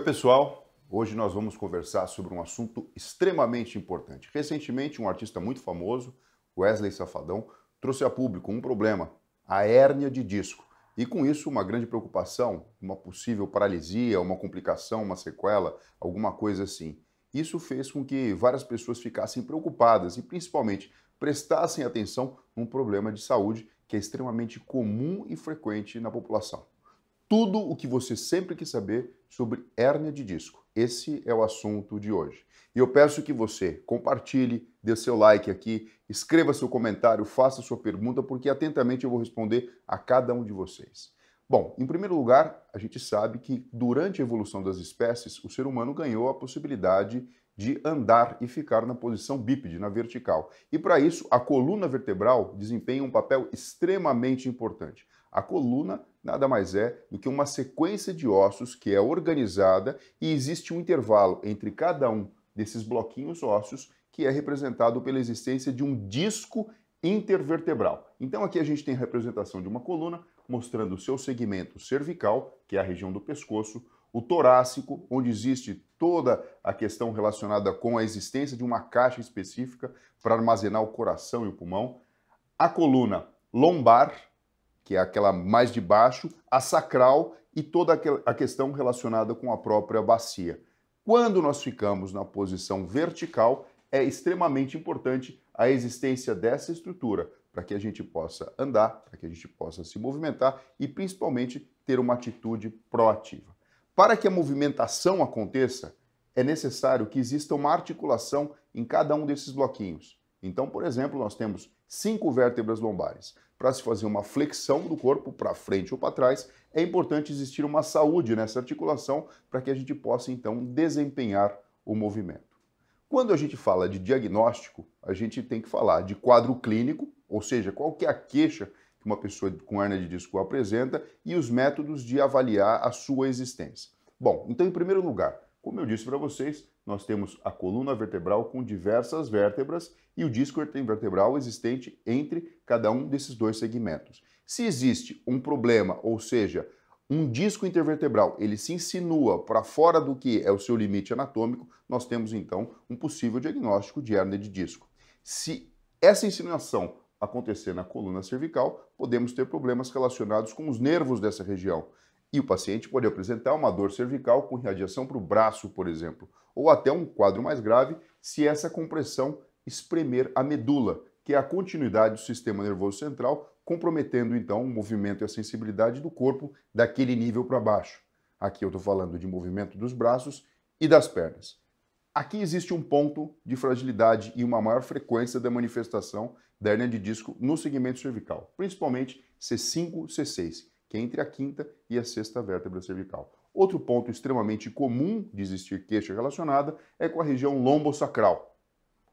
Oi, pessoal! Hoje nós vamos conversar sobre um assunto extremamente importante. Recentemente, um artista muito famoso, Wesley Safadão, trouxe a público um problema, a hérnia de disco. E com isso, uma grande preocupação, uma possível paralisia, uma complicação, uma sequela, alguma coisa assim. Isso fez com que várias pessoas ficassem preocupadas e, principalmente, prestassem atenção num problema de saúde que é extremamente comum e frequente na população tudo o que você sempre quis saber sobre hérnia de disco. Esse é o assunto de hoje. E eu peço que você compartilhe, dê seu like aqui, escreva seu comentário, faça sua pergunta, porque atentamente eu vou responder a cada um de vocês. Bom, em primeiro lugar, a gente sabe que durante a evolução das espécies, o ser humano ganhou a possibilidade de andar e ficar na posição bípede, na vertical. E para isso, a coluna vertebral desempenha um papel extremamente importante. A coluna nada mais é do que uma sequência de ossos que é organizada e existe um intervalo entre cada um desses bloquinhos ósseos que é representado pela existência de um disco intervertebral. Então aqui a gente tem a representação de uma coluna mostrando o seu segmento cervical, que é a região do pescoço, o torácico, onde existe toda a questão relacionada com a existência de uma caixa específica para armazenar o coração e o pulmão, a coluna lombar, que é aquela mais de baixo, a sacral e toda a questão relacionada com a própria bacia. Quando nós ficamos na posição vertical, é extremamente importante a existência dessa estrutura para que a gente possa andar, para que a gente possa se movimentar e principalmente ter uma atitude proativa. Para que a movimentação aconteça, é necessário que exista uma articulação em cada um desses bloquinhos. Então, por exemplo, nós temos cinco vértebras lombares para se fazer uma flexão do corpo para frente ou para trás, é importante existir uma saúde nessa articulação para que a gente possa então desempenhar o movimento. Quando a gente fala de diagnóstico, a gente tem que falar de quadro clínico, ou seja, qual que é a queixa que uma pessoa com hernia de disco apresenta e os métodos de avaliar a sua existência. Bom, então em primeiro lugar, como eu disse para vocês, nós temos a coluna vertebral com diversas vértebras e o disco intervertebral existente entre cada um desses dois segmentos. Se existe um problema, ou seja, um disco intervertebral ele se insinua para fora do que é o seu limite anatômico, nós temos então um possível diagnóstico de hernia de disco. Se essa insinuação acontecer na coluna cervical, podemos ter problemas relacionados com os nervos dessa região. E o paciente pode apresentar uma dor cervical com radiação para o braço, por exemplo, ou até um quadro mais grave se essa compressão espremer a medula, que é a continuidade do sistema nervoso central, comprometendo então o movimento e a sensibilidade do corpo daquele nível para baixo. Aqui eu estou falando de movimento dos braços e das pernas. Aqui existe um ponto de fragilidade e uma maior frequência da manifestação da hernia de disco no segmento cervical, principalmente C5, C6 que é entre a quinta e a sexta vértebra cervical. Outro ponto extremamente comum de existir queixa relacionada é com a região lombosacral,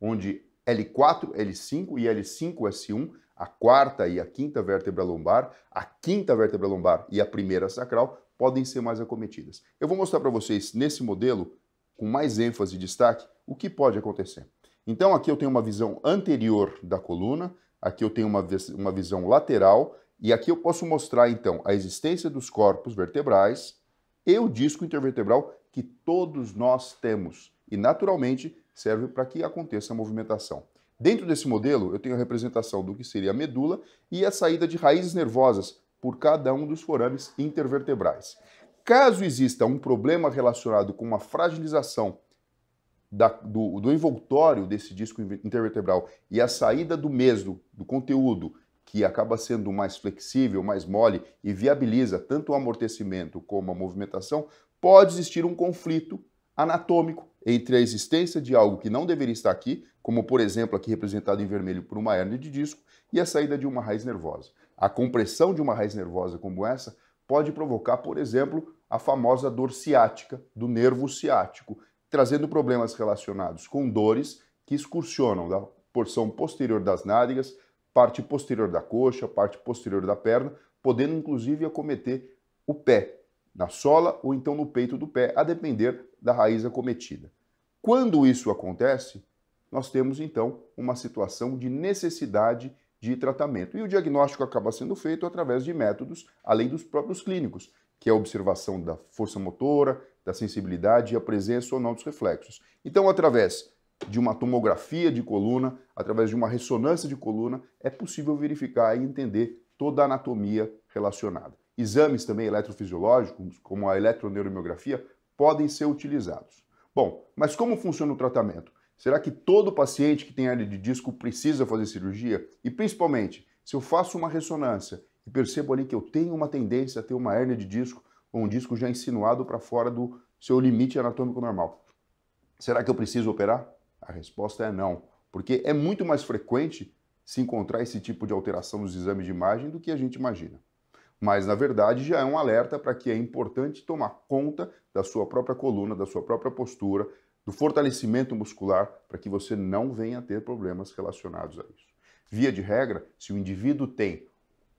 onde L4, L5 e L5S1, a quarta e a quinta vértebra lombar, a quinta vértebra lombar e a primeira sacral podem ser mais acometidas. Eu vou mostrar para vocês nesse modelo, com mais ênfase e destaque, o que pode acontecer. Então aqui eu tenho uma visão anterior da coluna, aqui eu tenho uma, uma visão lateral e aqui eu posso mostrar, então, a existência dos corpos vertebrais e o disco intervertebral que todos nós temos. E, naturalmente, serve para que aconteça a movimentação. Dentro desse modelo, eu tenho a representação do que seria a medula e a saída de raízes nervosas por cada um dos forames intervertebrais. Caso exista um problema relacionado com uma fragilização da, do, do envoltório desse disco intervertebral e a saída do mesmo, do conteúdo, que acaba sendo mais flexível, mais mole e viabiliza tanto o amortecimento como a movimentação, pode existir um conflito anatômico entre a existência de algo que não deveria estar aqui, como por exemplo aqui representado em vermelho por uma hernia de disco, e a saída de uma raiz nervosa. A compressão de uma raiz nervosa como essa pode provocar, por exemplo, a famosa dor ciática do nervo ciático, trazendo problemas relacionados com dores que excursionam da porção posterior das nádegas parte posterior da coxa, parte posterior da perna, podendo inclusive acometer o pé, na sola ou então no peito do pé, a depender da raiz acometida. Quando isso acontece, nós temos então uma situação de necessidade de tratamento. E o diagnóstico acaba sendo feito através de métodos além dos próprios clínicos, que é a observação da força motora, da sensibilidade e a presença ou não dos reflexos. Então, através de uma tomografia de coluna, através de uma ressonância de coluna, é possível verificar e entender toda a anatomia relacionada. Exames também eletrofisiológicos, como a eletroneuromiografia, podem ser utilizados. Bom, mas como funciona o tratamento? Será que todo paciente que tem hernia de disco precisa fazer cirurgia? E principalmente, se eu faço uma ressonância e percebo ali que eu tenho uma tendência a ter uma hernia de disco ou um disco já insinuado para fora do seu limite anatômico normal, será que eu preciso operar? A resposta é não, porque é muito mais frequente se encontrar esse tipo de alteração nos exames de imagem do que a gente imagina. Mas, na verdade, já é um alerta para que é importante tomar conta da sua própria coluna, da sua própria postura, do fortalecimento muscular, para que você não venha a ter problemas relacionados a isso. Via de regra, se o indivíduo tem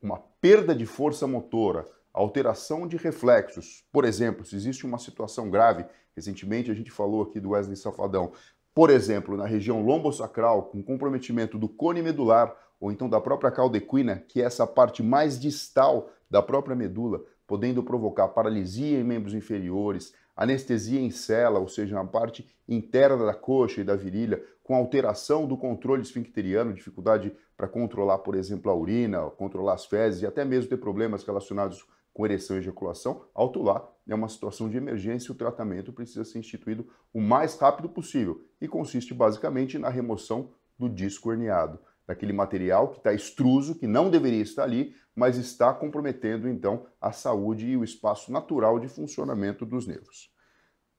uma perda de força motora, alteração de reflexos, por exemplo, se existe uma situação grave, recentemente a gente falou aqui do Wesley Safadão, por exemplo, na região lombosacral, com comprometimento do cone medular ou então da própria caldequina, que é essa parte mais distal da própria medula, podendo provocar paralisia em membros inferiores, anestesia em cela, ou seja, na parte interna da coxa e da virilha, com alteração do controle esfincteriano, dificuldade para controlar, por exemplo, a urina, controlar as fezes e até mesmo ter problemas relacionados com ereção e ejaculação, lá, é uma situação de emergência e o tratamento precisa ser instituído o mais rápido possível e consiste basicamente na remoção do disco herniado, daquele material que está extruso, que não deveria estar ali, mas está comprometendo então a saúde e o espaço natural de funcionamento dos nervos.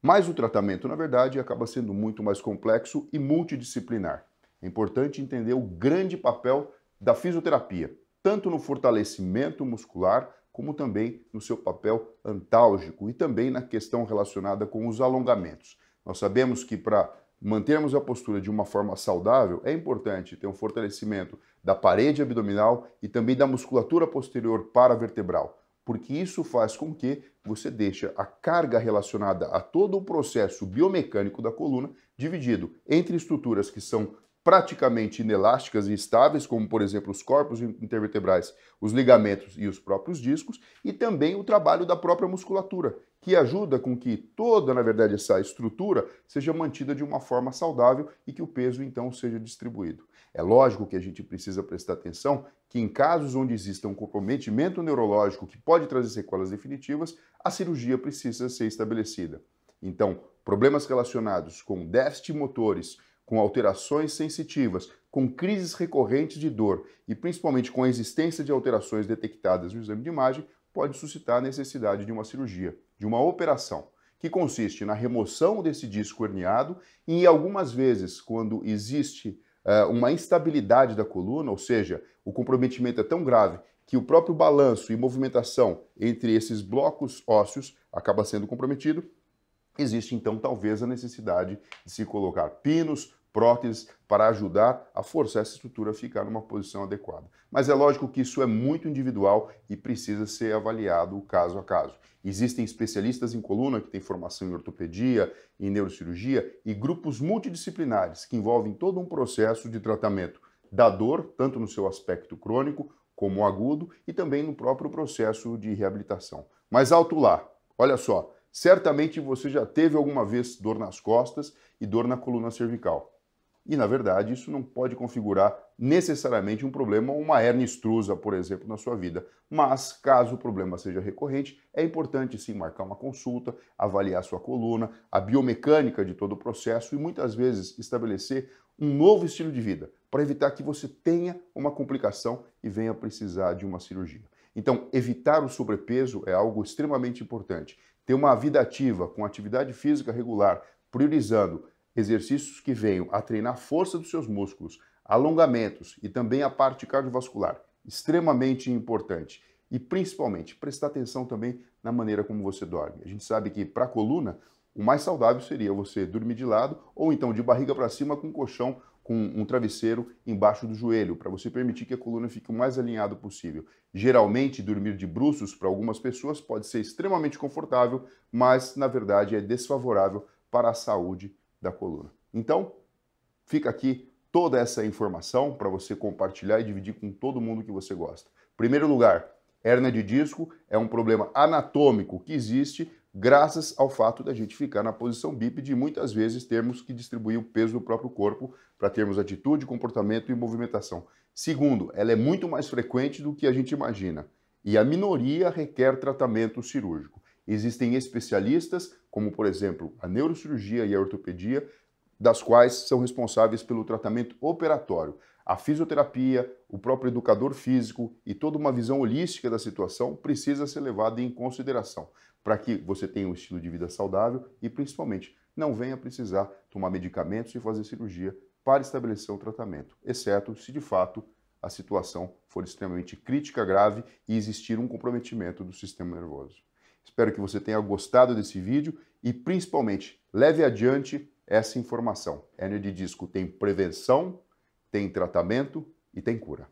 Mas o tratamento, na verdade, acaba sendo muito mais complexo e multidisciplinar. É importante entender o grande papel da fisioterapia, tanto no fortalecimento muscular como também no seu papel antálgico e também na questão relacionada com os alongamentos. Nós sabemos que para mantermos a postura de uma forma saudável, é importante ter um fortalecimento da parede abdominal e também da musculatura posterior paravertebral, porque isso faz com que você deixe a carga relacionada a todo o processo biomecânico da coluna dividido entre estruturas que são praticamente inelásticas e estáveis, como por exemplo os corpos intervertebrais, os ligamentos e os próprios discos, e também o trabalho da própria musculatura, que ajuda com que toda, na verdade, essa estrutura seja mantida de uma forma saudável e que o peso então seja distribuído. É lógico que a gente precisa prestar atenção que em casos onde exista um comprometimento neurológico que pode trazer sequelas definitivas, a cirurgia precisa ser estabelecida. Então, problemas relacionados com déficit motores com alterações sensitivas, com crises recorrentes de dor e principalmente com a existência de alterações detectadas no exame de imagem, pode suscitar a necessidade de uma cirurgia, de uma operação, que consiste na remoção desse disco herniado e algumas vezes, quando existe uh, uma instabilidade da coluna, ou seja, o comprometimento é tão grave que o próprio balanço e movimentação entre esses blocos ósseos acaba sendo comprometido, existe então talvez a necessidade de se colocar pinos, próteses para ajudar a forçar essa estrutura a ficar numa posição adequada. Mas é lógico que isso é muito individual e precisa ser avaliado caso a caso. Existem especialistas em coluna que têm formação em ortopedia, e neurocirurgia e grupos multidisciplinares que envolvem todo um processo de tratamento da dor, tanto no seu aspecto crônico como agudo e também no próprio processo de reabilitação. Mas alto lá, olha só, certamente você já teve alguma vez dor nas costas e dor na coluna cervical e, na verdade, isso não pode configurar necessariamente um problema ou uma hernia estrusa, por exemplo, na sua vida. Mas, caso o problema seja recorrente, é importante sim marcar uma consulta, avaliar sua coluna, a biomecânica de todo o processo e muitas vezes estabelecer um novo estilo de vida para evitar que você tenha uma complicação e venha precisar de uma cirurgia. Então, evitar o sobrepeso é algo extremamente importante. Ter uma vida ativa, com atividade física regular, priorizando Exercícios que venham a treinar a força dos seus músculos, alongamentos e também a parte cardiovascular, extremamente importante. E principalmente, prestar atenção também na maneira como você dorme. A gente sabe que para a coluna, o mais saudável seria você dormir de lado ou então de barriga para cima com um colchão com um travesseiro embaixo do joelho, para você permitir que a coluna fique o mais alinhada possível. Geralmente, dormir de bruços para algumas pessoas pode ser extremamente confortável, mas na verdade é desfavorável para a saúde da coluna. Então, fica aqui toda essa informação para você compartilhar e dividir com todo mundo que você gosta. Primeiro lugar, hernia de disco é um problema anatômico que existe graças ao fato da gente ficar na posição bípede e muitas vezes termos que distribuir o peso do próprio corpo para termos atitude, comportamento e movimentação. Segundo, ela é muito mais frequente do que a gente imagina e a minoria requer tratamento cirúrgico. Existem especialistas como por exemplo a neurocirurgia e a ortopedia, das quais são responsáveis pelo tratamento operatório. A fisioterapia, o próprio educador físico e toda uma visão holística da situação precisa ser levada em consideração para que você tenha um estilo de vida saudável e principalmente não venha precisar tomar medicamentos e fazer cirurgia para estabelecer o tratamento, exceto se de fato a situação for extremamente crítica, grave e existir um comprometimento do sistema nervoso. Espero que você tenha gostado desse vídeo e, principalmente, leve adiante essa informação. Hérnia de disco tem prevenção, tem tratamento e tem cura.